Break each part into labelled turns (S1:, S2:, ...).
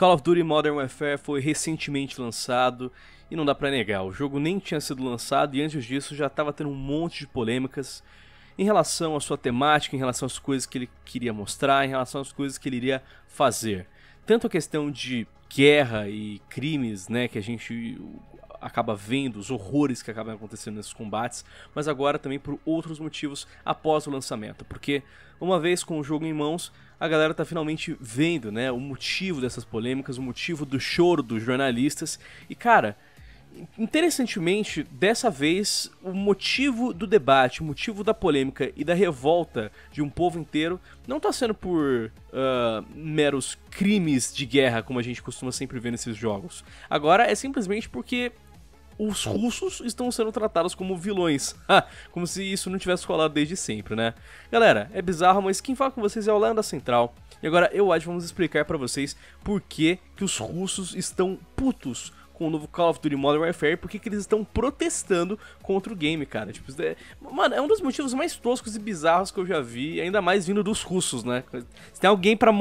S1: Call of Duty Modern Warfare foi recentemente lançado e não dá para negar, o jogo nem tinha sido lançado e antes disso já estava tendo um monte de polêmicas em relação à sua temática, em relação às coisas que ele queria mostrar, em relação às coisas que ele iria fazer. Tanto a questão de guerra e crimes, né, que a gente acaba vendo, os horrores que acabam acontecendo nesses combates, mas agora também por outros motivos após o lançamento, porque uma vez com o jogo em mãos, a galera está finalmente vendo, né, o motivo dessas polêmicas, o motivo do choro dos jornalistas. E cara, interessantemente, dessa vez, o motivo do debate, o motivo da polêmica e da revolta de um povo inteiro não está sendo por uh, meros crimes de guerra, como a gente costuma sempre ver nesses jogos. Agora é simplesmente porque os russos estão sendo tratados como vilões. como se isso não tivesse rolado desde sempre, né? Galera, é bizarro, mas quem fala com vocês é a Holanda Central. E agora eu acho que vamos explicar para vocês por que, que os russos estão putos com o novo Call of Duty Modern Warfare, porque que eles estão protestando contra o game, cara. Tipo, é, mano, é um dos motivos mais toscos e bizarros que eu já vi, ainda mais vindo dos russos, né? Se tem alguém para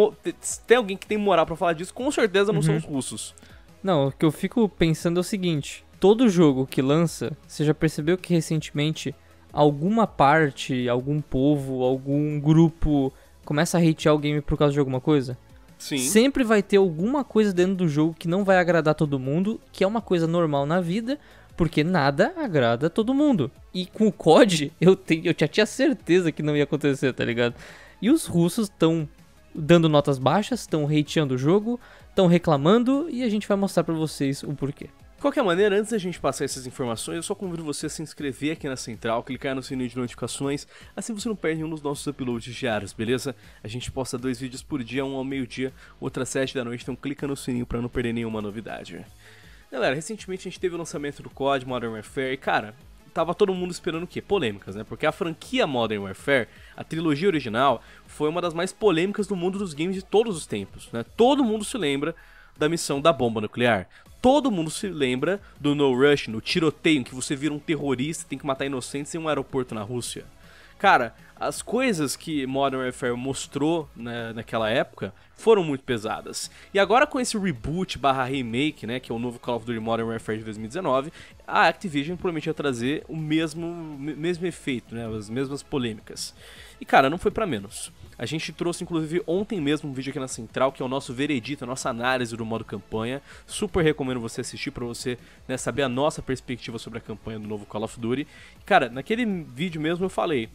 S1: tem alguém que tem moral para falar disso, com certeza não uhum. são os russos.
S2: Não, o que eu fico pensando é o seguinte: todo jogo que lança, você já percebeu que recentemente alguma parte, algum povo, algum grupo começa a hatear o game por causa de alguma coisa? Sim. Sempre vai ter alguma coisa dentro do jogo que não vai agradar todo mundo, que é uma coisa normal na vida, porque nada agrada todo mundo. E com o COD, eu, te eu já tinha certeza que não ia acontecer, tá ligado? E os russos estão dando notas baixas, estão hateando o jogo, estão reclamando e a gente vai mostrar para vocês o porquê.
S1: De qualquer maneira, antes da gente passar essas informações, eu só convido você a se inscrever aqui na Central, clicar no sininho de notificações, assim você não perde nenhum dos nossos uploads diários, beleza? A gente posta dois vídeos por dia, um ao meio-dia, outro às sete da noite, então clica no sininho para não perder nenhuma novidade. Galera, recentemente a gente teve o lançamento do COD Modern Warfare e, cara, tava todo mundo esperando o quê? Polêmicas, né? Porque a franquia Modern Warfare, a trilogia original, foi uma das mais polêmicas do mundo dos games de todos os tempos, né? Todo mundo se lembra da missão da bomba nuclear. Todo mundo se lembra do No Rush, no tiroteio, em que você vira um terrorista e tem que matar inocentes em um aeroporto na Rússia. Cara, as coisas que Modern Warfare mostrou né, naquela época foram muito pesadas. E agora com esse reboot barra remake, né, que é o novo Call of Duty Modern Warfare de 2019, a Activision prometia trazer o mesmo, mesmo efeito, né, as mesmas polêmicas. E cara, não foi para menos. A gente trouxe inclusive ontem mesmo um vídeo aqui na Central, que é o nosso veredito, a nossa análise do modo campanha. Super recomendo você assistir para você né, saber a nossa perspectiva sobre a campanha do novo Call of Duty. Cara, naquele vídeo mesmo eu falei,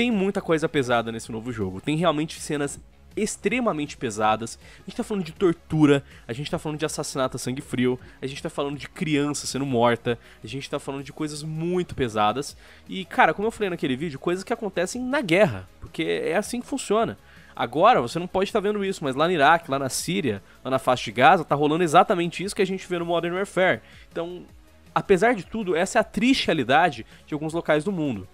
S1: tem muita coisa pesada nesse novo jogo. Tem realmente cenas extremamente pesadas. A gente tá falando de tortura, a gente tá falando de assassinato a sangue frio, a gente tá falando de criança sendo morta, a gente tá falando de coisas muito pesadas. E, cara, como eu falei naquele vídeo, coisas que acontecem na guerra, porque é assim que funciona. Agora você não pode estar tá vendo isso, mas lá no Iraque, lá na Síria, lá na faixa de Gaza, tá rolando exatamente isso que a gente vê no Modern Warfare. Então, apesar de tudo, essa é a triste realidade de alguns locais do mundo.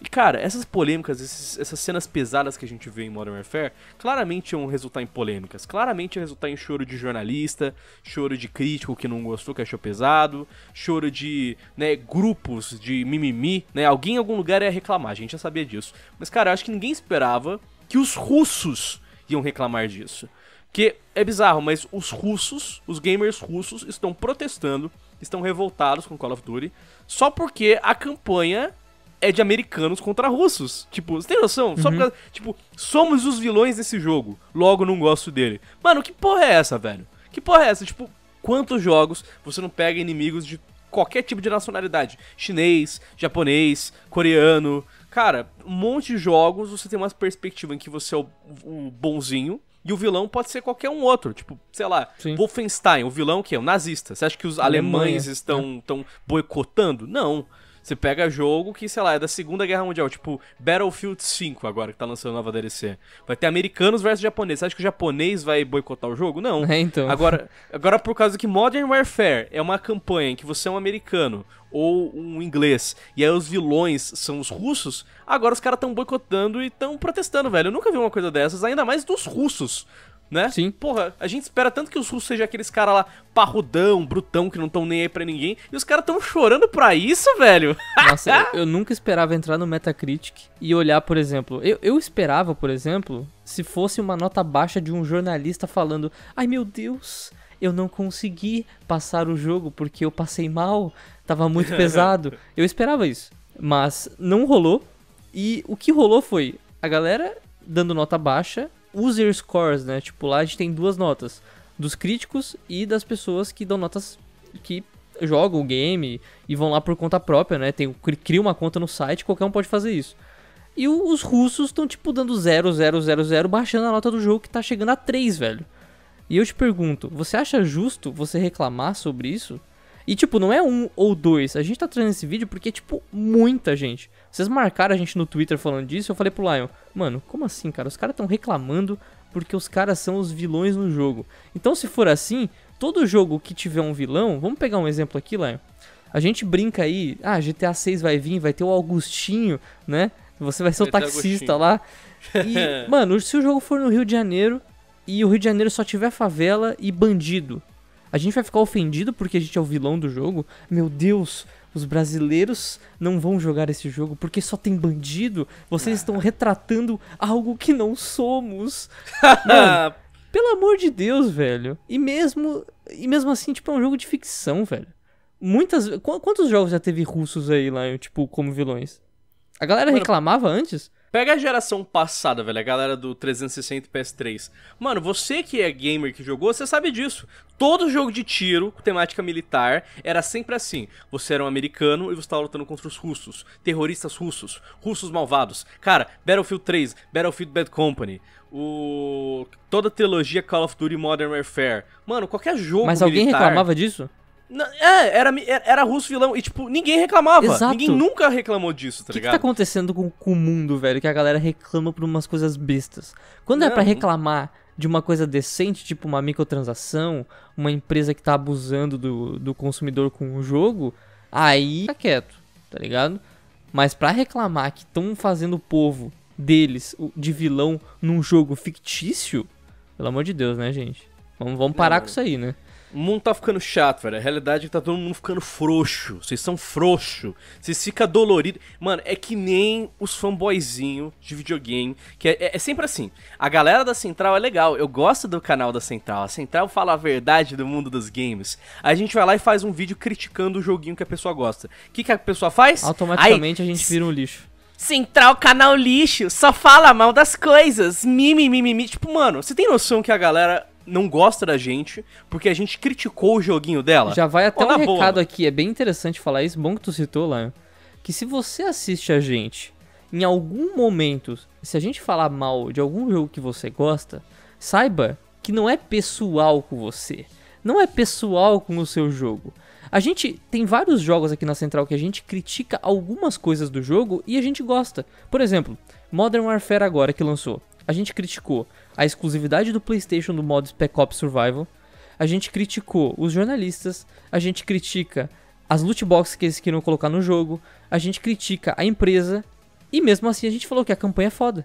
S1: E, cara, essas polêmicas, esses, essas cenas pesadas que a gente vê em Modern Warfare, claramente iam resultar em polêmicas. Claramente iam resultar em choro de jornalista, choro de crítico que não gostou, que achou pesado, choro de né, grupos de mimimi, né? Alguém em algum lugar ia reclamar, a gente já sabia disso. Mas, cara, eu acho que ninguém esperava que os russos iam reclamar disso. Que é bizarro, mas os russos, os gamers russos, estão protestando, estão revoltados com Call of Duty, só porque a campanha é de americanos contra russos. Tipo, você tem noção? Uhum. Só porque, tipo, somos os vilões desse jogo. Logo não gosto dele. Mano, que porra é essa, velho? Que porra é essa? Tipo, quantos jogos você não pega inimigos de qualquer tipo de nacionalidade? Chinês, japonês, coreano. Cara, um monte de jogos você tem uma perspectiva em que você é o, o bonzinho, e o vilão pode ser qualquer um outro. Tipo, sei lá, Sim. Wolfenstein, o vilão que é O nazista. Você acha que os Alemanha, alemães né? estão é. Tão boicotando? Não. Você pega jogo que, sei lá, é da Segunda Guerra Mundial, tipo Battlefield 5 agora que tá lançando nova DLC. Vai ter americanos versus japoneses. Você acha que o japonês vai boicotar o jogo? Não. É, então. Agora, agora por causa que Modern Warfare é uma campanha em que você é um americano ou um inglês, e aí os vilões são os russos, agora os caras estão boicotando e estão protestando, velho. Eu nunca vi uma coisa dessas, ainda mais dos russos né? Sim. Porra, a gente espera tanto que os russos sejam aqueles caras lá parrudão, brutão, que não estão nem aí pra ninguém. E os caras estão chorando pra isso, velho. Nossa, eu, eu, nunca esperava entrar no Metacritic
S2: e olhar, por exemplo. Eu, eu esperava, por exemplo, se fosse uma nota baixa de um jornalista falando: Ai meu Deus, eu não consegui passar o jogo porque eu passei mal, tava muito pesado. eu esperava isso. Mas não rolou. E o que rolou foi a galera dando nota baixa user scores, né? Tipo, lá a gente tem duas notas. Dos críticos e das pessoas que dão notas que jogam o game e vão lá por conta própria, né? Tem, cria uma conta no site, qualquer um pode fazer isso. E os russos estão, tipo, dando 0, 0, 0, 0, baixando a nota do jogo que tá chegando a 3, velho. E eu te pergunto, você acha justo você reclamar sobre isso? E, tipo, não é um ou dois. A gente tá trazendo esse vídeo porque, tipo, muita gente. Vocês marcaram a gente no Twitter falando disso. Eu falei pro Lion, mano, como assim, cara? Os caras tão reclamando porque os caras são os vilões no jogo. Então, se for assim, todo jogo que tiver um vilão. Vamos pegar um exemplo aqui, Lion. A gente brinca aí, ah, GTA 6 vai vir, vai ter o Augustinho, né? Você vai ser o taxista lá. E, mano, se o jogo for no Rio de Janeiro e o Rio de Janeiro só tiver favela e bandido, a gente vai ficar ofendido porque a gente é o vilão do jogo? Meu Deus, os brasileiros não vão jogar esse jogo porque só tem bandido. Vocês ah. estão retratando algo que não somos. Mano, pelo amor de Deus, velho. E mesmo, e mesmo assim, tipo, é um jogo de ficção, velho. Muitas. Quantos jogos já teve russos aí lá, tipo, como vilões?
S1: A galera reclamava antes? Pega a geração passada, velho, a galera do 360 e PS3. Mano, você que é gamer que jogou, você sabe disso. Todo jogo de tiro, com temática militar, era sempre assim. Você era um americano e você estava lutando contra os russos, terroristas russos, russos malvados. Cara, Battlefield 3, Battlefield Bad Company, o toda a trilogia Call of Duty Modern Warfare. Mano, qualquer jogo Mas alguém militar... reclamava disso? É, era, era russo vilão. E, tipo, ninguém reclamava. Exato. Ninguém nunca reclamou disso, tá que ligado? O que tá acontecendo com,
S2: com, o mundo, velho? Que a galera reclama por umas coisas bestas. Quando é não. é para reclamar de uma coisa decente, tipo uma microtransação, uma empresa que tá abusando do, do consumidor com o jogo, aí tá quieto, tá ligado? Mas para reclamar que estão fazendo o povo deles de vilão num jogo fictício, pelo
S1: amor de Deus, né, gente? Vamos, vamos parar não. com isso aí, né? O mundo tá ficando chato, velho. A realidade é que tá todo mundo ficando frouxo. Vocês são frouxo. Vocês ficam doloridos. Mano, é que nem os fanboyzinhos de videogame. Que é, é, é, sempre assim. A galera da Central é legal. Eu gosto do canal da Central. A Central fala a verdade do mundo dos games. A gente vai lá e faz um vídeo criticando o joguinho que a pessoa gosta. O que, que a pessoa faz? Automaticamente Aí, a gente vira um lixo. Central Canal Lixo, só fala mal das coisas. Mimi, mimi, mimi. Tipo, mano, você tem noção que a galera não gosta da gente porque a gente criticou o joguinho dela. Já vai até um recado boa,
S2: aqui, é bem interessante falar isso, bom que tu citou lá. Que se você assiste a gente, em algum momento, se a gente falar mal de algum jogo que você gosta, saiba que não é pessoal com você. Não é pessoal com o seu jogo. A gente tem vários jogos aqui na Central que a gente critica algumas coisas do jogo e a gente gosta. Por exemplo, Modern Warfare agora que lançou. A gente criticou a exclusividade do PlayStation do modo Spec Ops Survival, a gente criticou os jornalistas, a gente critica as loot boxes que eles queriam colocar no jogo, a gente critica a empresa e mesmo assim a gente falou que a campanha é foda.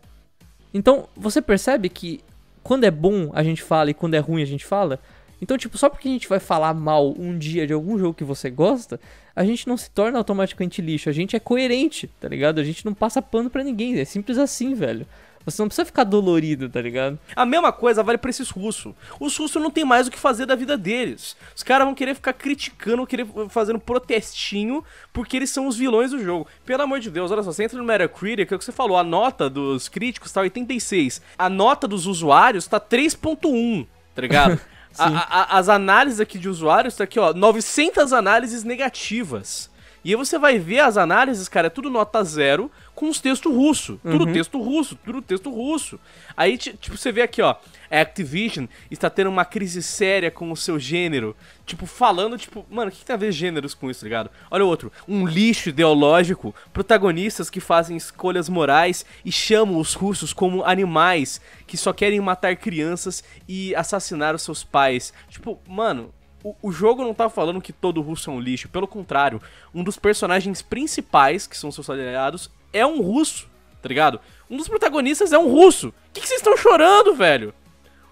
S2: Então, você percebe que quando é bom a gente fala e quando é ruim a gente fala? Então, tipo, só porque a gente vai falar mal um dia de algum jogo que você gosta, a gente não se torna automaticamente lixo, a gente é coerente, tá ligado? A gente não passa pano
S1: para ninguém, é simples assim, velho. Você não precisa ficar dolorido, tá ligado? A mesma coisa vale pra esses russos. Os russos não tem mais o que fazer da vida deles. Os caras vão querer ficar criticando, querer eh, fazendo protestinho, porque eles são os vilões do jogo. Pelo amor de Deus, olha só, você entra no Metacritic, é o que você falou, a nota dos críticos tá 86. A nota dos usuários tá 3.1, tá ligado? a, a, as análises aqui de usuários tá aqui, ó, 900 análises negativas. E aí você vai ver as análises, cara, é tudo nota zero com os textos russo. Uhum. Tudo texto russo, tudo texto russo. Aí, tipo, você vê aqui, ó. Activision está tendo uma crise séria com o seu gênero. Tipo, falando, tipo, mano, o que, que tem a ver gêneros com isso, tá ligado? Olha o outro. Um lixo ideológico, protagonistas que fazem escolhas morais e chamam os russos como animais que só querem matar crianças e assassinar os seus pais. Tipo, mano, o, o jogo não tá falando que todo russo é um lixo. Pelo contrário, um dos personagens principais, que são seus aliados, é um russo, tá ligado? Um dos protagonistas é um russo. O que, que vocês estão chorando, velho?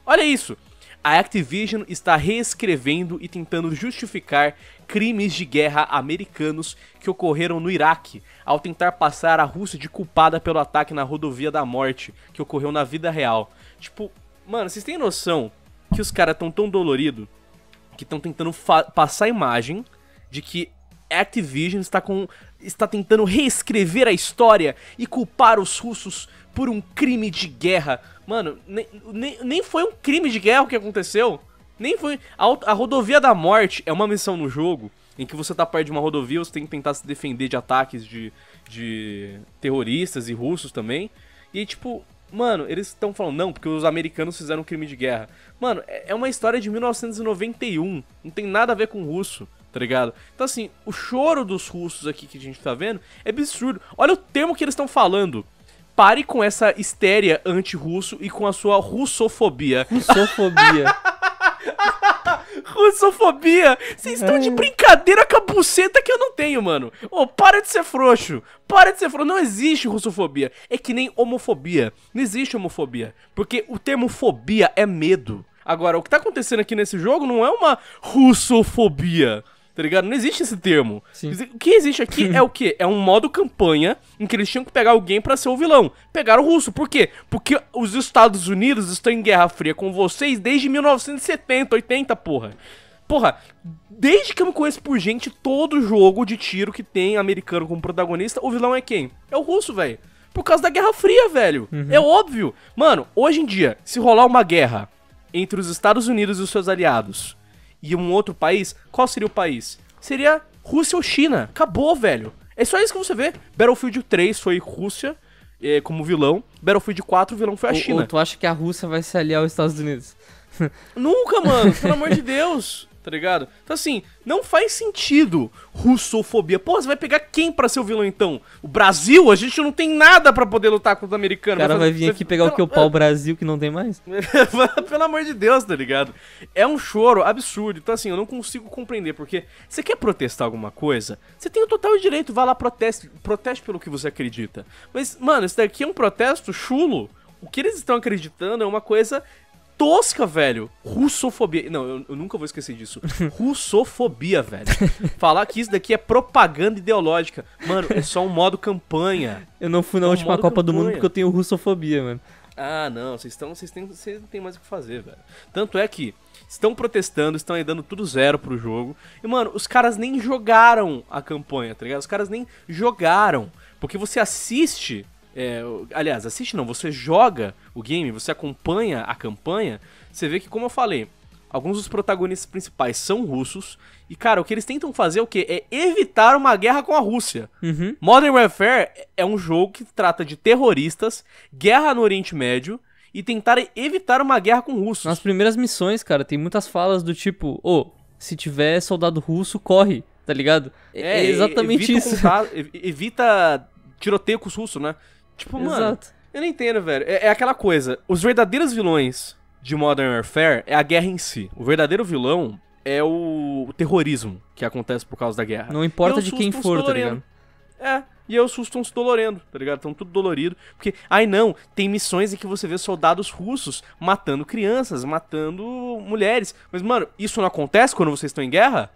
S1: Olha isso. A Activision está reescrevendo e tentando justificar crimes de guerra americanos que ocorreram no Iraque, ao tentar passar a Rússia de culpada pelo ataque na rodovia da morte, que ocorreu na vida real. Tipo, mano, vocês têm noção que os caras estão tão doloridos que estão tentando passar a imagem de que Activision está com está tentando reescrever a história e culpar os russos por um crime de guerra. Mano, nem, nem, foi um crime de guerra o que aconteceu. Nem foi. A, a, rodovia da morte é uma missão no jogo em que você tá perto de uma rodovia, você tem que tentar se defender de ataques de, de terroristas e russos também. E tipo, Mano, eles estão falando, não, porque os americanos fizeram um crime de guerra. Mano, é, é uma história de 1991. Não tem nada a ver com o russo, tá ligado? Então, assim, o choro dos russos aqui que a gente tá vendo é absurdo. Olha o termo que eles estão falando. Pare com essa histéria anti-russo e com a sua russofobia. Russofobia. Russofobia! Vocês estão de é. brincadeira com a buceta que eu não tenho, mano. Ô, oh, para de ser frouxo. Para de ser frouxo. Não existe russofobia. É que nem homofobia. Não existe homofobia. Porque o termo fobia é medo. Agora, o que tá acontecendo aqui nesse jogo não é uma russofobia tá ligado? Não existe esse termo. Sim. O que existe aqui é o quê? É um modo campanha em que eles tinham que pegar alguém para ser o vilão. Pegaram o russo. Por quê? Porque os Estados Unidos estão em Guerra Fria com vocês desde 1970, 80, porra. Porra, desde que eu me conheço por gente, todo jogo de tiro que tem americano como protagonista, o vilão é quem? É o russo, velho. Por causa da Guerra Fria, velho. Uhum. É óbvio. Mano, hoje em dia, se rolar uma guerra entre os Estados Unidos e os seus aliados, e um outro país, qual seria o país? Seria Rússia ou China. Acabou, velho. É só isso que você vê. Battlefield 3 foi Rússia eh, como vilão. Battlefield 4, o vilão foi a ou, China. Ou tu acha que a Rússia vai se aliar aos Estados Unidos? Nunca, mano. Pelo amor de Deus. tá ligado? Então, assim, não faz sentido russofobia. Pô, você vai pegar quem pra ser o vilão, então? O Brasil? A gente não tem nada pra poder lutar contra o americano. O cara vai, vir aqui pegar o que o pau é. Brasil,
S2: que não tem mais?
S1: Pelo amor de Deus, tá ligado? É um choro absurdo. Então, assim, eu não consigo compreender, porque você quer protestar alguma coisa, você tem o total direito, vá lá, proteste, proteste pelo que você acredita. Mas, mano, isso daqui é um protesto chulo. O que eles estão acreditando é uma coisa tosca, velho. Russofobia. Não, eu, eu nunca vou esquecer disso. Russofobia, velho. Falar que isso daqui é propaganda ideológica. Mano, é só um modo campanha. Eu não fui na é última Copa campanha. do Mundo porque eu tenho
S2: russofobia, mano.
S1: Ah, não, vocês estão, vocês têm, vocês não tem mais o que fazer, velho. Tanto é que estão protestando, estão aí dando tudo zero pro jogo. E mano, os caras nem jogaram a campanha, tá ligado? Os caras nem jogaram, porque você assiste é, aliás, assiste não, você joga o game, você acompanha a campanha, você vê que, como eu falei, alguns dos protagonistas principais são russos, e cara, o que eles tentam fazer é o quê? É evitar uma guerra com a Rússia. Uhum. Modern Warfare é um jogo que trata de terroristas, guerra no Oriente Médio, e tentar evitar uma guerra com russos. Nas
S2: primeiras missões, cara, tem muitas falas do tipo, ô, oh, se tiver soldado russo, corre, tá
S1: ligado? É, é exatamente evita isso. Contato, evita tiroteio com os russos, né? Tipo, Exato. mano, eu não entendo, velho. É, é aquela coisa, os verdadeiros vilões de Modern Warfare é a guerra em si. O verdadeiro vilão é o, o terrorismo que acontece por causa da guerra. Não importa de quem for, tá ligado? É, e aí os russos estão se dolorendo, tá ligado? Estão tudo dolorido. Porque, ai não, tem missões em que você vê soldados russos matando crianças, matando mulheres. Mas, mano, isso não acontece quando vocês estão em guerra?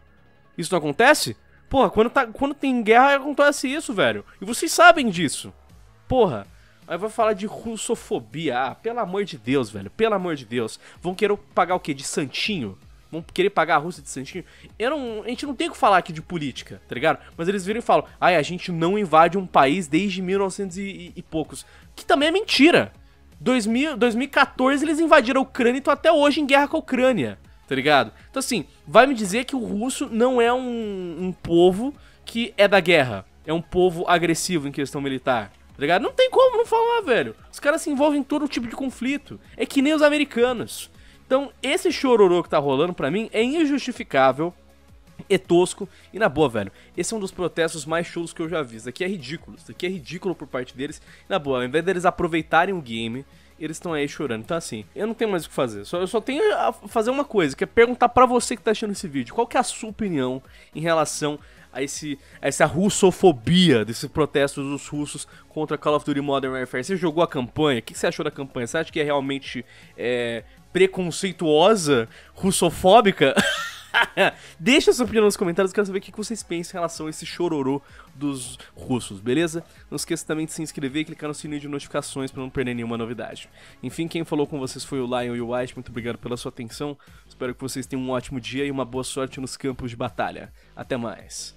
S1: Isso não acontece? Porra, quando, tá, quando tem guerra acontece isso, velho. E vocês sabem disso. Porra, Aí vai falar de russofobia. Ah, pelo amor de Deus, velho. Pelo amor de Deus. Vão querer pagar o quê? De santinho? Vão querer pagar a Rússia de santinho? Eu não, a gente não tem o que falar aqui de política, tá ligado? Mas eles viram e falam, ai, a gente não invade um país desde 1900 e, e, e poucos. Que também é mentira. 2000, 2014 eles invadiram a Ucrânia e estão até hoje em guerra com a Ucrânia, tá ligado? Então assim, vai me dizer que o russo não é um, um povo que é da guerra. É um povo agressivo em questão militar. Tá ligado? Não tem como não falar, velho. Os caras se envolvem em todo tipo de conflito. É que nem os americanos. Então, esse chororô que tá rolando para mim é injustificável, é tosco e na boa, velho. Esse é um dos protestos mais chulos que eu já vi. Isso aqui é ridículo. Isso aqui é ridículo por parte deles. Na boa, ao invés deles aproveitarem o game, eles estão aí chorando. Então, assim, eu não tenho mais o que fazer. Só, eu só tenho a fazer uma coisa, que é perguntar para você que tá achando esse vídeo. Qual que é a sua opinião em relação a, esse, a essa russofobia desses protestos dos russos contra Call of Duty Modern Warfare. Você jogou a campanha? O que você achou da campanha? Você acha que é realmente é, preconceituosa, russofóbica? Deixa sua opinião nos comentários, quero saber o que vocês pensam em relação a esse chororô dos russos, beleza? Não esqueça também de se inscrever e clicar no sininho de notificações para não perder nenhuma novidade. Enfim, quem falou com vocês foi o Lion e o White, muito obrigado pela sua atenção. Espero que vocês tenham um ótimo dia e uma boa sorte nos campos de batalha. Até mais.